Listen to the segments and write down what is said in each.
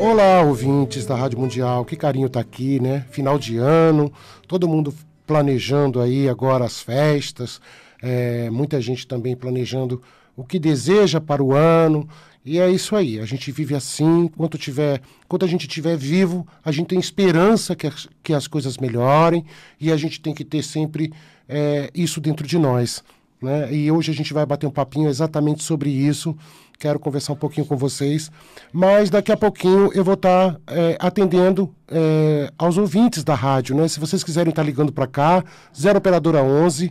Olá, ouvintes da Rádio Mundial, que carinho tá aqui, né? Final de ano, todo mundo planejando aí agora as festas, é, muita gente também planejando o que deseja para o ano. E é isso aí, a gente vive assim, enquanto, tiver, enquanto a gente estiver vivo, a gente tem esperança que as, que as coisas melhorem e a gente tem que ter sempre é, isso dentro de nós. Né? E hoje a gente vai bater um papinho exatamente sobre isso. Quero conversar um pouquinho com vocês, mas daqui a pouquinho eu vou estar tá, é, atendendo é, aos ouvintes da rádio. Né? Se vocês quiserem estar tá ligando para cá, 0 Operadora 11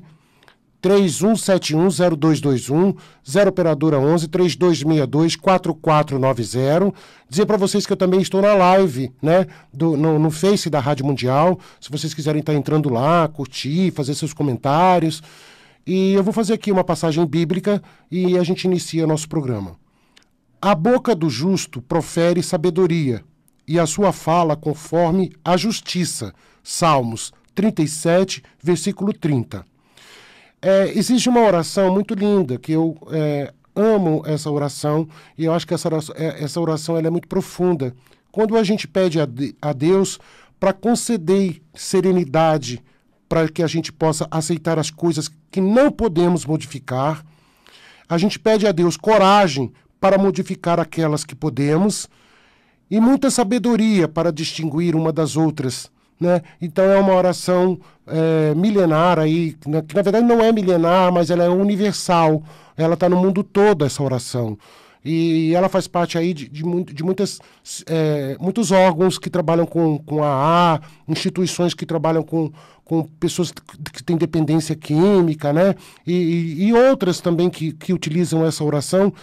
31710221, 0 operadora 11 3262 4490. Dizer para vocês que eu também estou na live, né, do, no, no Face da Rádio Mundial, se vocês quiserem estar tá entrando lá, curtir, fazer seus comentários. E eu vou fazer aqui uma passagem bíblica e a gente inicia nosso programa. A boca do justo profere sabedoria, e a sua fala conforme a justiça. Salmos 37, versículo 30. É, existe uma oração muito linda que eu é, amo essa oração e eu acho que essa oração, é, essa oração é muito profunda. Quando a gente pede a, a Deus para conceder serenidade para que a gente possa aceitar as coisas que não podemos modificar, a gente pede a Deus coragem para modificar aquelas que podemos e muita sabedoria para distinguir uma das outras né? Então é uma oração é, milenar aí, que na verdade não é milenar, mas ela é universal. Ela está no mundo todo essa oração. E ela faz parte aí de, de, de muitas, é, muitos órgãos que trabalham com, com a instituições que trabalham com, com pessoas que têm dependência química, né? E, e, e outras também que, que utilizam essa oração.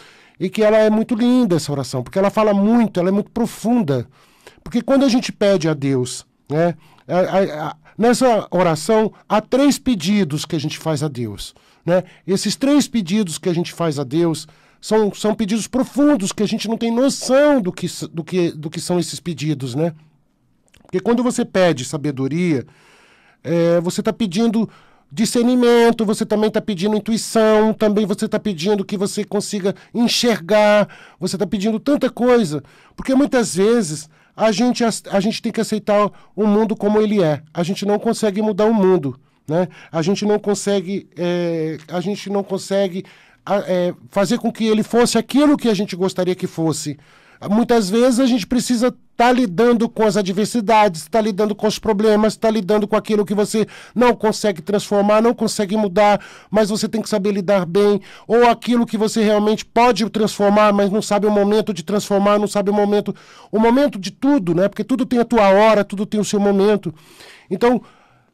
E que ela é muito linda, essa oração, porque ela fala muito, ela é muito profunda. Porque quando a gente pede a Deus, né? É, é, é, nessa oração há três pedidos que a gente faz a Deus. Né? Esses três pedidos que a gente faz a Deus são, são pedidos profundos que a gente não tem noção do que, do que, do que são esses pedidos. Né? Porque quando você pede sabedoria, é, você está pedindo discernimento, você também está pedindo intuição, também você está pedindo que você consiga enxergar, você está pedindo tanta coisa. Porque muitas vezes a gente, a gente tem que aceitar o mundo como ele é. A gente não consegue mudar o mundo. Né? A gente não consegue, é, a gente não consegue é, fazer com que ele fosse aquilo que a gente gostaria que fosse muitas vezes a gente precisa estar tá lidando com as adversidades, estar tá lidando com os problemas, estar tá lidando com aquilo que você não consegue transformar, não consegue mudar, mas você tem que saber lidar bem, ou aquilo que você realmente pode transformar, mas não sabe o momento de transformar, não sabe o momento, o momento de tudo, né? Porque tudo tem a tua hora, tudo tem o seu momento. Então,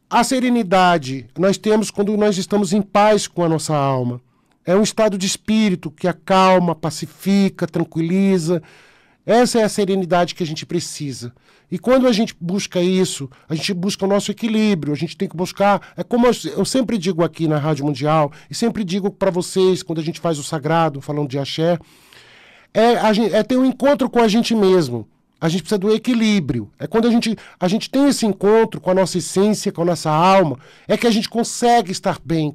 a serenidade nós temos quando nós estamos em paz com a nossa alma. É um estado de espírito que acalma, pacifica, tranquiliza, essa é a serenidade que a gente precisa. E quando a gente busca isso, a gente busca o nosso equilíbrio, a gente tem que buscar. É como eu, sempre digo aqui na Rádio Mundial, e sempre digo para vocês, quando a gente faz o sagrado, falando de axé, é, gente, é ter um encontro com a gente mesmo. A gente precisa do equilíbrio. É quando a gente, a gente tem esse encontro com a nossa essência, com a nossa alma, é que a gente consegue estar bem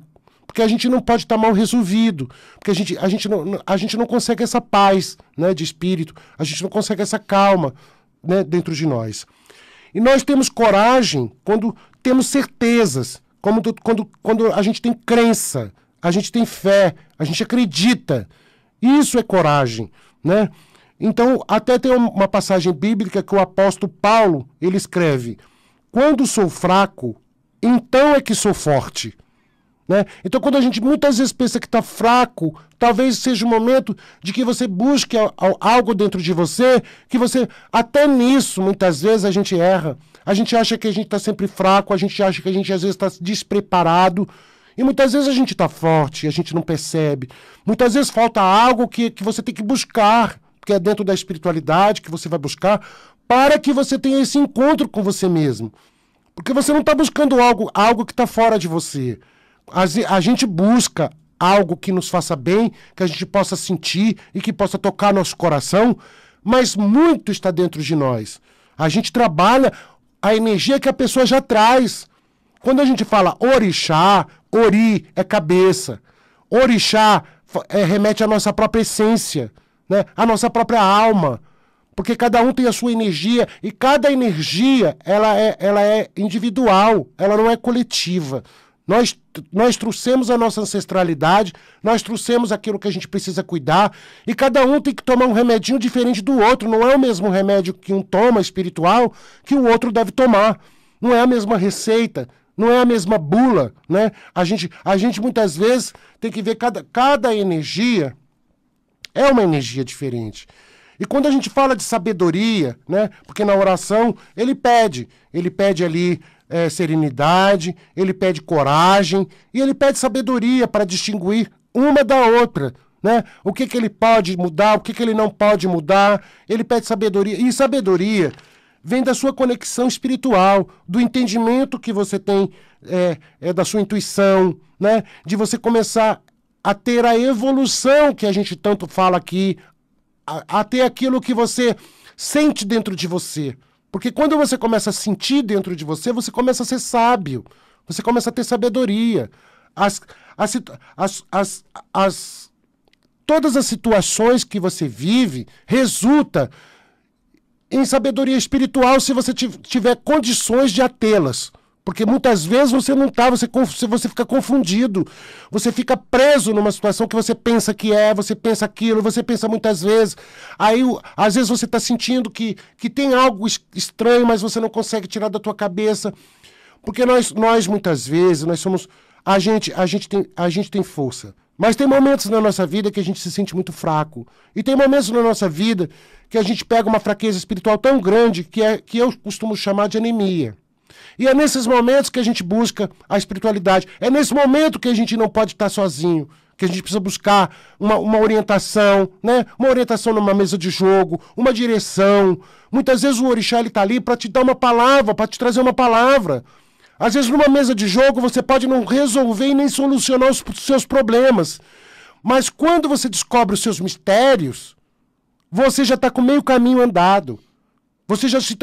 porque a gente não pode estar tá mal resolvido, porque a gente, a, gente não, a gente não consegue essa paz né, de espírito, a gente não consegue essa calma né, dentro de nós. E nós temos coragem quando temos certezas, quando, quando, quando a gente tem crença, a gente tem fé, a gente acredita. Isso é coragem, né? Então, até tem uma passagem bíblica que o apóstolo Paulo, ele escreve: "Quando sou fraco, então é que sou forte". Né? Então, quando a gente muitas vezes pensa que está fraco, talvez seja o momento de que você busque algo dentro de você, que você, até nisso, muitas vezes a gente erra. A gente acha que a gente está sempre fraco, a gente acha que a gente às vezes está despreparado. E muitas vezes a gente está forte, a gente não percebe. Muitas vezes falta algo que, que você tem que buscar, que é dentro da espiritualidade que você vai buscar, para que você tenha esse encontro com você mesmo. Porque você não está buscando algo, algo que está fora de você a gente busca algo que nos faça bem, que a gente possa sentir e que possa tocar nosso coração, mas muito está dentro de nós. A gente trabalha a energia que a pessoa já traz. Quando a gente fala orixá, ori é cabeça. Orixá é, remete à nossa própria essência, né? à nossa própria alma. Porque cada um tem a sua energia e cada energia ela é, ela é individual, ela não é coletiva. Nós, nós trouxemos a nossa ancestralidade, nós trouxemos aquilo que a gente precisa cuidar, e cada um tem que tomar um remedinho diferente do outro. Não é o mesmo remédio que um toma espiritual que o outro deve tomar. Não é a mesma receita, não é a mesma bula, né? A gente, a gente muitas vezes tem que ver cada, cada energia é uma energia diferente. E quando a gente fala de sabedoria, né? Porque na oração ele pede, ele pede ali é, serenidade, ele pede coragem e ele pede sabedoria para distinguir uma da outra. Né? O que, que ele pode mudar, o que, que ele não pode mudar. Ele pede sabedoria. E sabedoria vem da sua conexão espiritual, do entendimento que você tem, é, é, da sua intuição, né? de você começar a ter a evolução que a gente tanto fala aqui, a, a ter aquilo que você sente dentro de você. Porque quando você começa a sentir dentro de você, você começa a ser sábio, você começa a ter sabedoria. As, as, as, as, as todas as situações que você vive resulta em sabedoria espiritual se você tiver condições de atê-las. Porque muitas vezes você não está, você, você fica confundido, você fica preso numa situação que você pensa que é, você pensa aquilo, você pensa muitas vezes. Aí, às vezes, você está sentindo que, que tem algo estranho, mas você não consegue tirar da tua cabeça. Porque nós, nós muitas vezes, nós somos. A gente, a, gente tem, a gente tem força. Mas tem momentos na nossa vida que a gente se sente muito fraco. E tem momentos na nossa vida que a gente pega uma fraqueza espiritual tão grande que, é, que eu costumo chamar de anemia. E é nesses momentos que a gente busca a espiritualidade. É nesse momento que a gente não pode estar sozinho, que a gente precisa buscar uma, uma orientação, né? Uma orientação numa mesa de jogo, uma direção. Muitas vezes o orixá ele tá ali para te dar uma palavra, para te trazer uma palavra. Às vezes numa mesa de jogo você pode não resolver e nem solucionar os, os seus problemas. Mas quando você descobre os seus mistérios, você já está com meio caminho andado. Você já se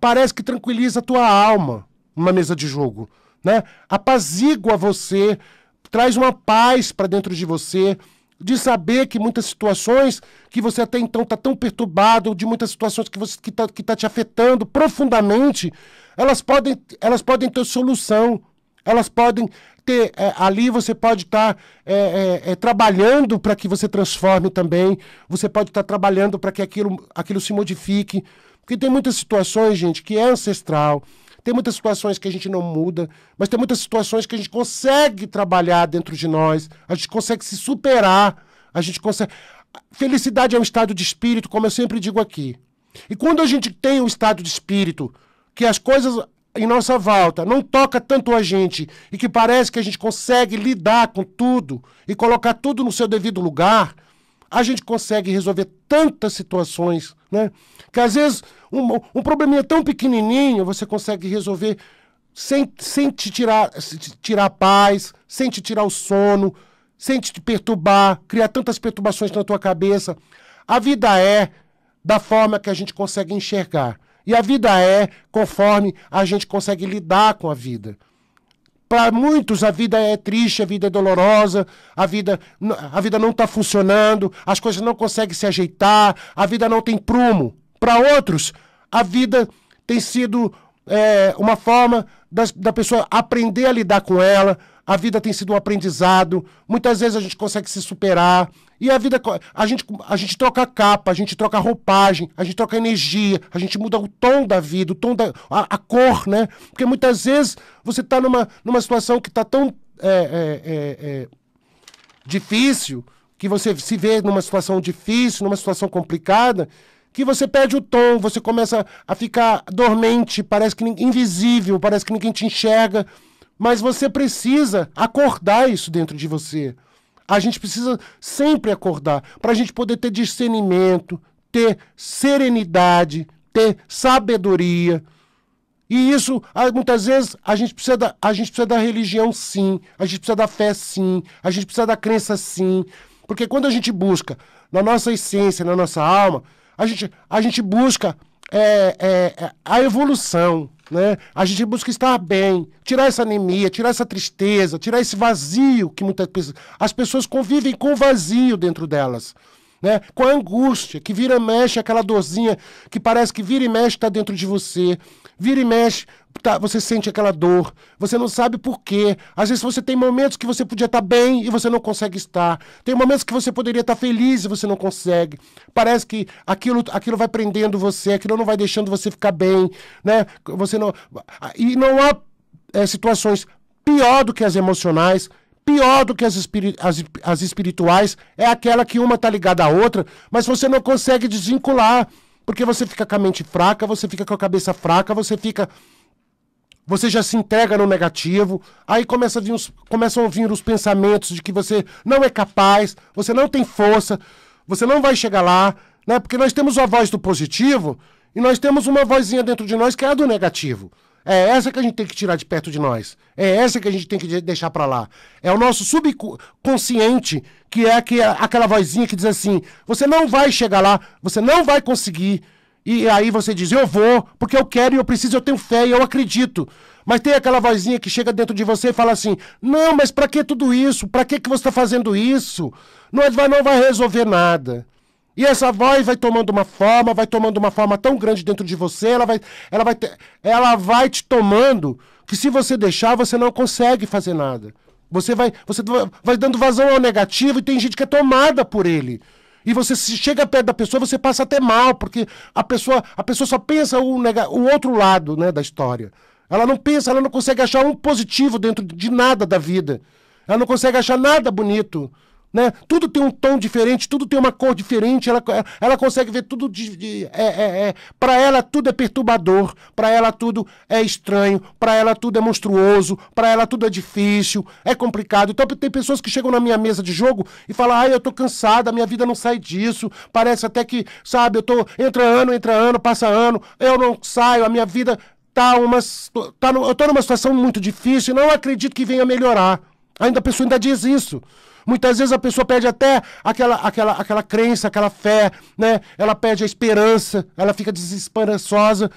parece que tranquiliza a tua alma numa mesa de jogo, né? Apazigua você, traz uma paz para dentro de você de saber que muitas situações que você até então está tão perturbado, de muitas situações que você que está que tá te afetando profundamente, elas podem, elas podem ter solução, elas podem ter é, ali você pode estar tá, é, é, é trabalhando para que você transforme também, você pode estar tá trabalhando para que aquilo, aquilo se modifique, porque tem muitas situações, gente, que é ancestral, tem muitas situações que a gente não muda, mas tem muitas situações que a gente consegue trabalhar dentro de nós, a gente consegue se superar, a gente consegue. Felicidade é um estado de espírito, como eu sempre digo aqui. E quando a gente tem um estado de espírito, que as coisas em nossa volta não toca tanto a gente e que parece que a gente consegue lidar com tudo e colocar tudo no seu devido lugar, a gente consegue resolver tantas situações, né? Que às vezes um, um probleminha tão pequenininho você consegue resolver sem, sem te tirar, te tirar a paz, sem te tirar o sono, sem te perturbar, criar tantas perturbações na tua cabeça. A vida é da forma que a gente consegue enxergar. E a vida é conforme a gente consegue lidar com a vida. Para muitos a vida é triste, a vida é dolorosa, a vida, a vida não está funcionando, as coisas não conseguem se ajeitar, a vida não tem prumo. Para outros, a vida tem sido é, uma forma da pessoa aprender a lidar com ela, a vida tem sido um aprendizado, muitas vezes a gente consegue se superar, e a vida, a gente, a gente troca capa, a gente troca roupagem, a gente troca energia, a gente muda o tom da vida, o tom da, a, a cor, né? Porque muitas vezes você está numa, numa situação que está tão é, é, é, é, difícil, que você se vê numa situação difícil, numa situação complicada, que você perde o tom, você começa a ficar dormente, parece que invisível, parece que ninguém te enxerga. Mas você precisa acordar isso dentro de você. A gente precisa sempre acordar para a gente poder ter discernimento, ter serenidade, ter sabedoria. E isso, muitas vezes, a gente, precisa da, a gente precisa da religião, sim. A gente precisa da fé, sim. A gente precisa da crença, sim. Porque quando a gente busca na nossa essência, na nossa alma, a gente, a gente busca é, é, é a evolução. Né? A gente busca estar bem, tirar essa anemia, tirar essa tristeza, tirar esse vazio que muitas pessoas. As pessoas convivem com vazio dentro delas né? com a angústia, que vira e mexe, aquela dorzinha que parece que vira e mexe está dentro de você, vira e mexe, tá, você sente aquela dor, você não sabe por quê. Às vezes você tem momentos que você podia estar tá bem e você não consegue estar. Tem momentos que você poderia estar tá feliz e você não consegue. Parece que aquilo, aquilo vai prendendo você, aquilo não vai deixando você ficar bem, né? Você não e não há é, situações pior do que as emocionais Pior do que as, espiri as, as espirituais é aquela que uma tá ligada à outra, mas você não consegue desvincular. Porque você fica com a mente fraca, você fica com a cabeça fraca, você fica você já se entrega no negativo, aí começa a vir os, começam a vir os pensamentos de que você não é capaz, você não tem força, você não vai chegar lá, né? Porque nós temos a voz do positivo e nós temos uma vozinha dentro de nós que é a do negativo. É essa que a gente tem que tirar de perto de nós. É essa que a gente tem que deixar para lá. É o nosso subconsciente que é que, aquela vozinha que diz assim: você não vai chegar lá, você não vai conseguir. E aí você diz: eu vou, porque eu quero e eu preciso, eu tenho fé e eu acredito. Mas tem aquela vozinha que chega dentro de você e fala assim: não, mas para que tudo isso? Para que, que você está fazendo isso? Não vai, não vai resolver nada. E essa voz vai tomando uma forma, vai tomando uma forma tão grande dentro de você, ela vai, ela vai, te, ela vai te tomando que se você deixar, você não consegue fazer nada. Você vai, você vai dando vazão ao negativo e tem gente que é tomada por ele. E você chega perto da pessoa, você passa até mal, porque a pessoa, a pessoa só pensa o, nega, o outro lado né, da história. Ela não pensa, ela não consegue achar um positivo dentro de nada da vida. Ela não consegue achar nada bonito. Né? Tudo tem um tom diferente, tudo tem uma cor diferente, ela, ela consegue ver tudo de. de é, é, é. Para ela tudo é perturbador, para ela tudo é estranho, para ela tudo é monstruoso, para ela tudo é difícil, é complicado. Então tem pessoas que chegam na minha mesa de jogo e falam: ai, eu tô cansada, minha vida não sai disso, parece até que, sabe, eu tô. Entra ano, entra ano, passa ano, eu não saio, a minha vida tá uma. Tá no, eu tô numa situação muito difícil não acredito que venha melhorar. Ainda a pessoa ainda diz isso. Muitas vezes a pessoa perde até aquela, aquela, aquela crença, aquela fé, né? Ela perde a esperança, ela fica desesperançosa.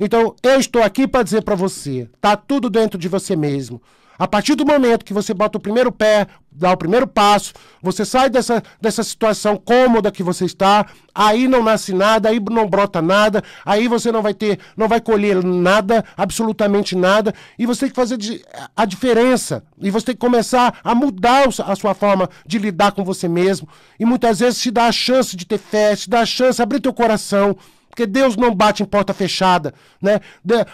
Então, eu estou aqui para dizer para você, tá tudo dentro de você mesmo. A partir do momento que você bota o primeiro pé, dá o primeiro passo, você sai dessa, dessa situação cômoda que você está, aí não nasce nada, aí não brota nada, aí você não vai ter, não vai colher nada, absolutamente nada, e você tem que fazer a diferença, e você tem que começar a mudar a sua forma de lidar com você mesmo, e muitas vezes te dá a chance de ter fé, te dá a chance de abrir teu coração, porque Deus não bate em porta fechada, né?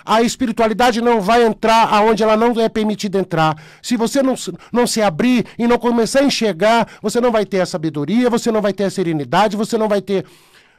A espiritualidade não vai entrar aonde ela não é permitida entrar. Se você não, não se abrir e não começar a enxergar, você não vai ter a sabedoria, você não vai ter a serenidade, você não vai ter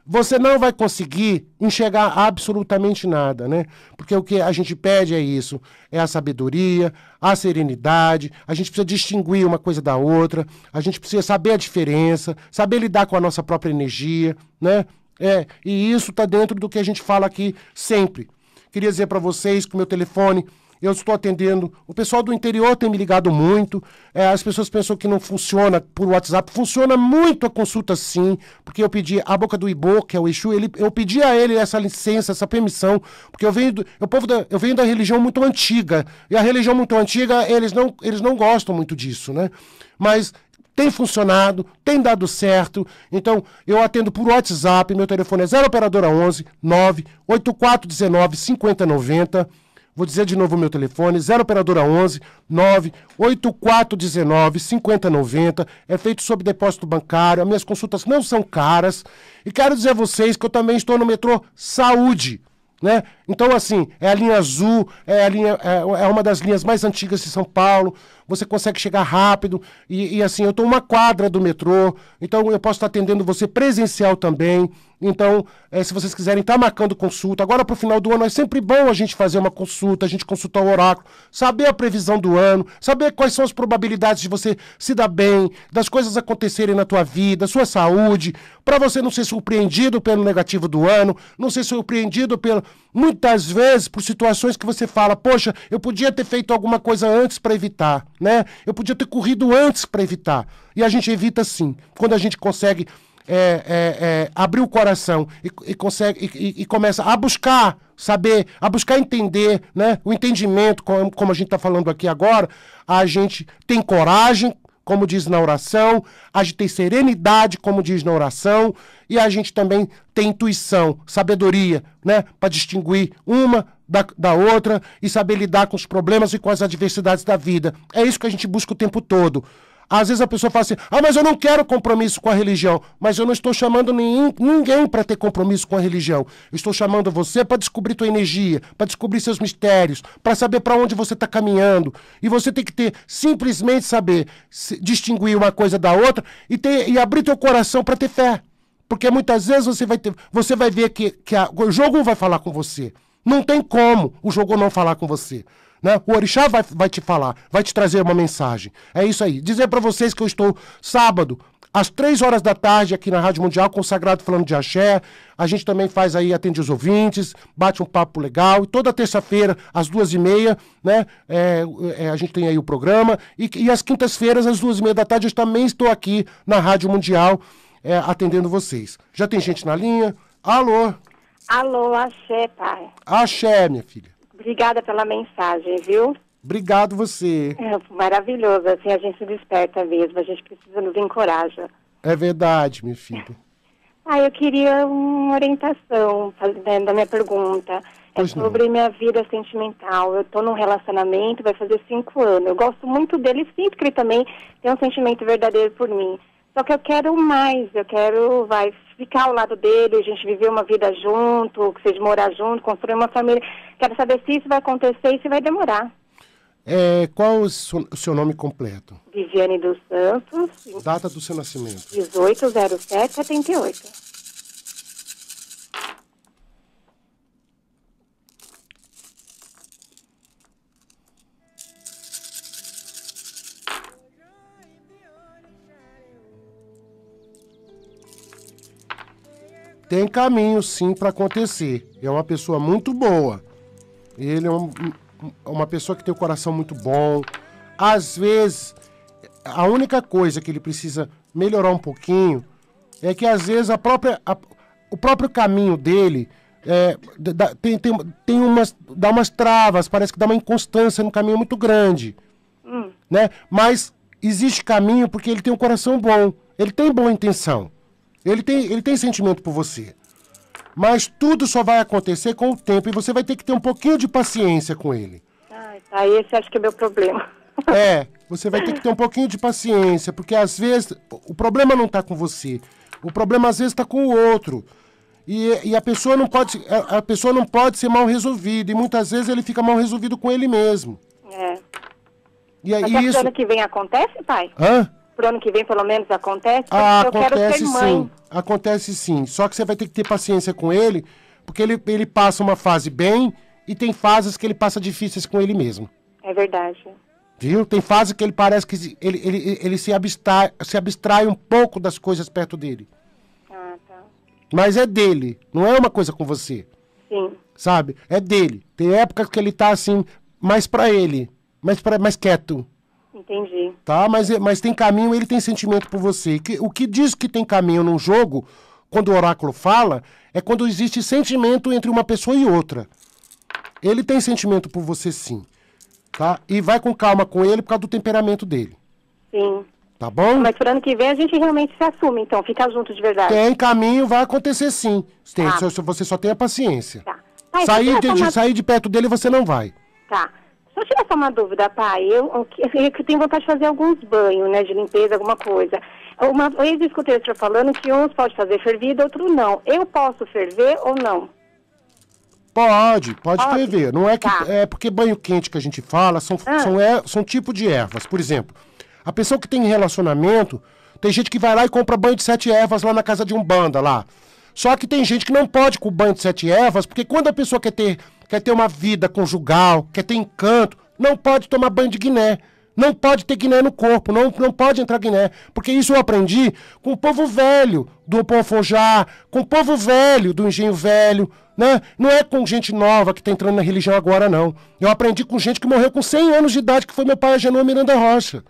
você não vai conseguir enxergar absolutamente nada, né? Porque o que a gente pede é isso, é a sabedoria, a serenidade, a gente precisa distinguir uma coisa da outra, a gente precisa saber a diferença, saber lidar com a nossa própria energia, né? É, e isso está dentro do que a gente fala aqui sempre. Queria dizer para vocês que meu telefone eu estou atendendo. O pessoal do interior tem me ligado muito. É, as pessoas pensam que não funciona por WhatsApp. Funciona muito a consulta, sim, porque eu pedi a boca do Ibo, que é o Exu, ele, eu pedi a ele essa licença, essa permissão, porque eu venho, do, eu, povo da, eu venho da religião muito antiga. E a religião muito antiga, eles não, eles não gostam muito disso, né? Mas tem funcionado, tem dado certo. Então, eu atendo por WhatsApp, meu telefone é 0 operadora 11 98419 5090. Vou dizer de novo o meu telefone, 0 operadora 11 98419 5090. É feito sob depósito bancário, as minhas consultas não são caras. E quero dizer a vocês que eu também estou no metrô Saúde. Né? Então, assim, é a linha azul, é, a linha, é, é uma das linhas mais antigas de São Paulo você consegue chegar rápido. E, e assim, eu estou uma quadra do metrô, então eu posso estar atendendo você presencial também. Então, é, se vocês quiserem estar tá marcando consulta, agora para o final do ano é sempre bom a gente fazer uma consulta, a gente consultar o oráculo, saber a previsão do ano, saber quais são as probabilidades de você se dar bem, das coisas acontecerem na tua vida, sua saúde, para você não ser surpreendido pelo negativo do ano, não ser surpreendido pelo muitas vezes por situações que você fala, poxa, eu podia ter feito alguma coisa antes para evitar né? Eu podia ter corrido antes para evitar. E a gente evita sim. Quando a gente consegue é, é, é, abrir o coração e, e consegue e, e, começa a buscar saber, a buscar entender, né? O entendimento, como, como a gente está falando aqui agora, a gente tem coragem, como diz na oração, a gente tem serenidade, como diz na oração, e a gente também tem intuição, sabedoria, né? Para distinguir uma da, da outra e saber lidar com os problemas e com as adversidades da vida. É isso que a gente busca o tempo todo. Às vezes a pessoa fala assim: ah, mas eu não quero compromisso com a religião. Mas eu não estou chamando nenhum, ninguém para ter compromisso com a religião. estou chamando você para descobrir tua energia, para descobrir seus mistérios, para saber para onde você está caminhando. E você tem que ter, simplesmente saber se, distinguir uma coisa da outra e, ter, e abrir teu coração para ter fé. Porque muitas vezes você vai, ter, você vai ver que, que a, o jogo vai falar com você. Não tem como o jogo não falar com você. Né? O Orixá vai, vai te falar, vai te trazer uma mensagem. É isso aí. Dizer para vocês que eu estou sábado, às três horas da tarde, aqui na Rádio Mundial, consagrado falando de axé. A gente também faz aí, atende os ouvintes, bate um papo legal. E toda terça-feira, às duas e meia, né? É, é, a gente tem aí o programa. E, e às quintas-feiras, às duas e meia da tarde, eu também estou aqui na Rádio Mundial é, atendendo vocês. Já tem gente na linha? Alô? Alô, axé, pai. Axé, minha filha. Obrigada pela mensagem, viu? Obrigado você. É maravilhoso, assim a gente se desperta mesmo, a gente precisa nos encorajar. É verdade, minha filha. Ah, eu queria uma orientação né, da minha pergunta. É pois é sobre não. minha vida sentimental. Eu estou num relacionamento, vai fazer cinco anos. Eu gosto muito dele, sinto que ele também tem um sentimento verdadeiro por mim. Só que eu quero mais, eu quero, vai, ficar ao lado dele, a gente viver uma vida junto, que seja morar junto, construir uma família. Quero saber se isso vai acontecer e se vai demorar. É, qual o seu, o seu nome completo? Viviane dos Santos. Data do seu nascimento? 180778. tem caminho sim para acontecer. É uma pessoa muito boa. Ele é um, uma pessoa que tem o um coração muito bom. Às vezes, a única coisa que ele precisa melhorar um pouquinho é que às vezes a própria, a, o próprio caminho dele é, dá, tem, tem, tem umas, dá umas travas, parece que dá uma inconstância no caminho muito grande. Hum. Né? Mas existe caminho porque ele tem um coração bom, ele tem boa intenção. Ele tem, ele tem sentimento por você. Mas tudo só vai acontecer com o tempo e você vai ter que ter um pouquinho de paciência com ele. Ai, tá, esse acho que é meu problema. É, você vai ter que ter um pouquinho de paciência, porque às vezes o problema não tá com você. O problema às vezes está com o outro. E, e, a, pessoa não pode, a, a, pessoa não pode ser mal resolvida. E muitas vezes ele fica mal resolvido com ele mesmo. É. E é aí é isso. ano que vem acontece, pai? Hã? pro ano que vem pelo menos acontece? Ah, acontece sim. Acontece sim. Só que você vai ter que ter paciência com ele, porque ele, ele passa uma fase bem e tem fases que ele passa difíceis com ele mesmo. É verdade. Viu? Tem fase que ele parece que ele, ele, ele se, abstrai, se abstrai um pouco das coisas perto dele. Ah, tá. Mas é dele, não é uma coisa com você. Sim. Sabe? É dele. Tem épocas que ele tá assim, mais para ele, mais, pra, mais quieto. Entendi. Tá, mas, mas tem caminho, ele tem sentimento por você. O que diz que tem caminho num jogo, quando o oráculo fala, é quando existe sentimento entre uma pessoa e outra. Ele tem sentimento por você sim. Tá? E vai com calma com ele por causa do temperamento dele. Sim. Tá bom? Mas pro ano que vem a gente realmente se assume, então, fica junto de verdade. Tem caminho, vai acontecer sim. Tem, tá. Você só tenha paciência. Tá. Ai, sair, é, de, tomar... sair de perto dele você não vai. Tá. Tinha só uma dúvida, pai. Eu, eu, eu tenho vontade de fazer alguns banhos, né? De limpeza, alguma coisa. Uma vez eu escutei o senhor falando que uns pode fazer fervido, outro não. Eu posso ferver ou não? Pode, pode, pode. ferver. Não é que tá. é porque banho quente que a gente fala são ah. são, é, são tipo de ervas. Por exemplo, a pessoa que tem relacionamento, tem gente que vai lá e compra banho de sete ervas lá na casa de um banda lá. Só que tem gente que não pode com banho de sete ervas, porque quando a pessoa quer ter quer ter uma vida conjugal, quer ter encanto, não pode tomar banho de guiné. Não pode ter guiné no corpo, não, não pode entrar guiné. Porque isso eu aprendi com o povo velho do Pofonjá, com o povo velho do Engenho Velho, né? Não é com gente nova que está entrando na religião agora, não. Eu aprendi com gente que morreu com 100 anos de idade, que foi meu pai Agenor Miranda Rocha.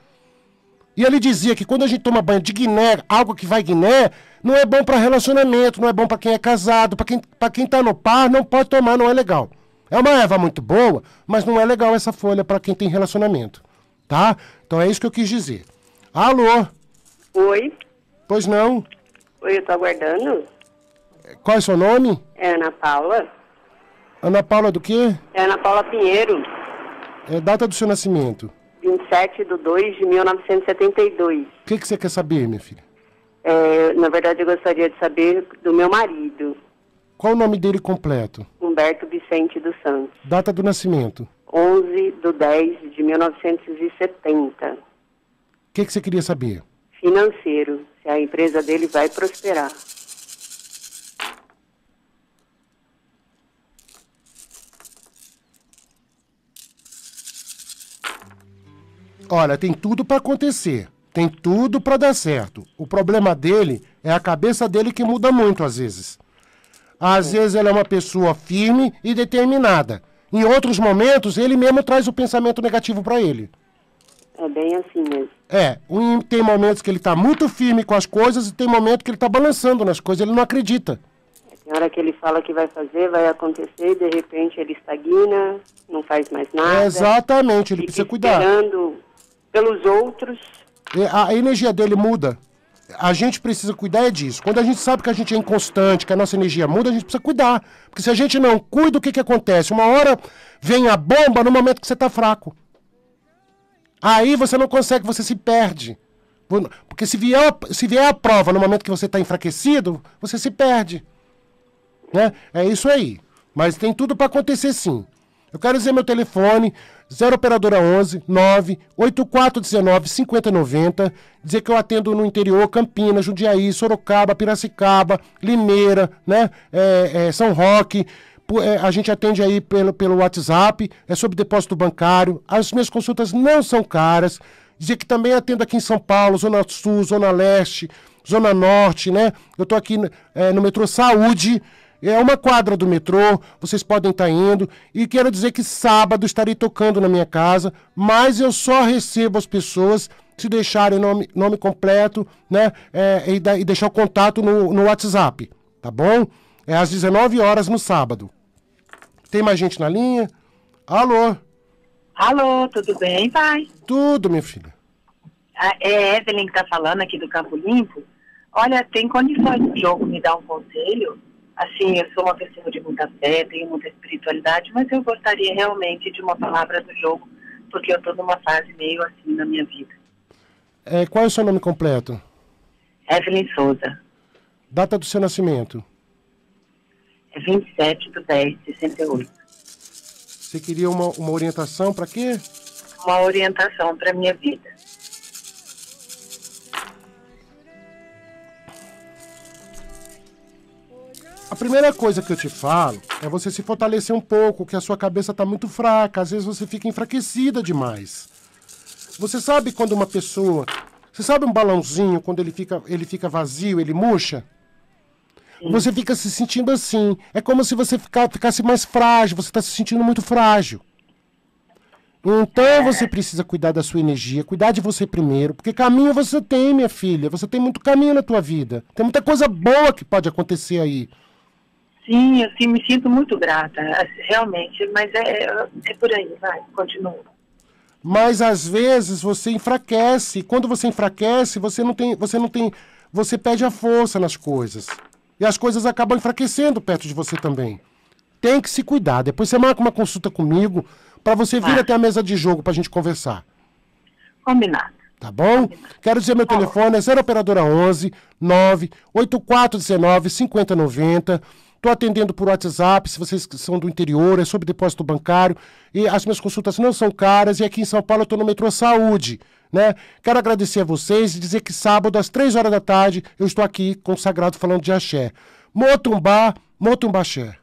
E ele dizia que quando a gente toma banho de guiné, algo que vai guiné, não é bom para relacionamento, não é bom para quem é casado, para quem, pra quem tá no par, não pode tomar, não é legal. É uma erva muito boa, mas não é legal essa folha para quem tem relacionamento, tá? Então é isso que eu quis dizer. Alô? Oi. Pois não? Oi, eu tô aguardando. Qual é o seu nome? É Ana Paula. Ana Paula do quê? É Ana Paula Pinheiro. É data do seu nascimento? 27 de 2 de 1972. O que, que você quer saber, minha filha? É, na verdade, eu gostaria de saber do meu marido. Qual o nome dele completo? Humberto Vicente dos Santos. Data do nascimento? 11 de 10 de 1970. O que, que você queria saber? Financeiro, se a empresa dele vai prosperar. Olha, tem tudo para acontecer. Tem tudo para dar certo. O problema dele é a cabeça dele que muda muito às vezes. Às vezes ele é uma pessoa firme e determinada. Em outros momentos, ele mesmo traz o pensamento negativo para ele. É bem assim mesmo. É, tem momentos que ele está muito firme com as coisas e tem momentos que ele está balançando nas coisas, ele não acredita. Tem hora que ele fala que vai fazer, vai acontecer, e de repente ele estagna, não faz mais nada. É exatamente, ele precisa cuidar. Esperando pelos outros. É, a energia dele muda a gente precisa cuidar é disso. Quando a gente sabe que a gente é inconstante, que a nossa energia muda, a gente precisa cuidar. Porque se a gente não cuida, o que, que acontece? Uma hora vem a bomba no momento que você está fraco. Aí você não consegue, você se perde. Porque se vier, se vier a prova no momento que você está enfraquecido, você se perde. Né? É isso aí. Mas tem tudo para acontecer sim. Eu quero dizer meu telefone, 0 operadora 11 9 8419 5090, dizer que eu atendo no interior Campinas, Jundiaí, Sorocaba, Piracicaba, Limeira, né? É, é, São Roque. É, a gente atende aí pelo, pelo WhatsApp, é sobre depósito bancário. As minhas consultas não são caras. Dizer que também atendo aqui em São Paulo, Zona Sul, Zona Leste, Zona Norte, né? Eu tô aqui é, no metrô Saúde. É uma quadra do metrô, vocês podem estar tá indo. E quero dizer que sábado estarei tocando na minha casa, mas eu só recebo as pessoas se deixarem nome, nome completo, né? É, e, e, deixar o contato no, no WhatsApp, tá bom? É às 19 horas no sábado. Tem mais gente na linha? Alô? Alô, tudo bem, pai? Tudo, minha filha. Ah, é Evelyn que tá falando aqui do Campo Limpo. Olha, tem condições do jogo me dar um conselho? assim, eu sou uma pessoa de muita fé, tenho muita espiritualidade, mas eu gostaria realmente de uma palavra do jogo, porque eu estou numa fase meio assim na minha vida. É, qual é o seu nome completo? Evelyn Souza. Data do seu nascimento? É 27 de 10 de 68. Você queria uma, uma orientação para quê? Uma orientação para minha vida. A primeira coisa que eu te falo é você se fortalecer um pouco, que a sua cabeça está muito fraca, às vezes você fica enfraquecida demais. Você sabe quando uma pessoa, você sabe um balãozinho quando ele fica, ele fica vazio, ele murcha? Sim. Você fica se sentindo assim. É como se você ficar, ficasse mais frágil, você está se sentindo muito frágil. Então é. você precisa cuidar da sua energia, cuidar de você primeiro, porque caminho você tem, minha filha. Você tem muito caminho na tua vida. Tem muita coisa boa que pode acontecer aí. Sim, assim me sinto muito grata, realmente, mas é, é por aí, vai, continua. Mas às vezes você enfraquece, quando você enfraquece, você não tem, você não tem, você perde a força nas coisas. E as coisas acabam enfraquecendo perto de você também. Tem que se cuidar. Depois você marca uma consulta comigo para você vir até a mesa de jogo para a gente conversar. Combinado. Tá bom? Quero dizer meu tá telefone, é 0 operadora 11 98419 5090. Estou atendendo por WhatsApp, se vocês são do interior, é sobre depósito bancário. E as minhas consultas não são caras. E aqui em São Paulo eu estou no metrô Saúde. Né? Quero agradecer a vocês e dizer que sábado, às três horas da tarde, eu estou aqui consagrado falando de axé. Motumbá, Motumbaxé.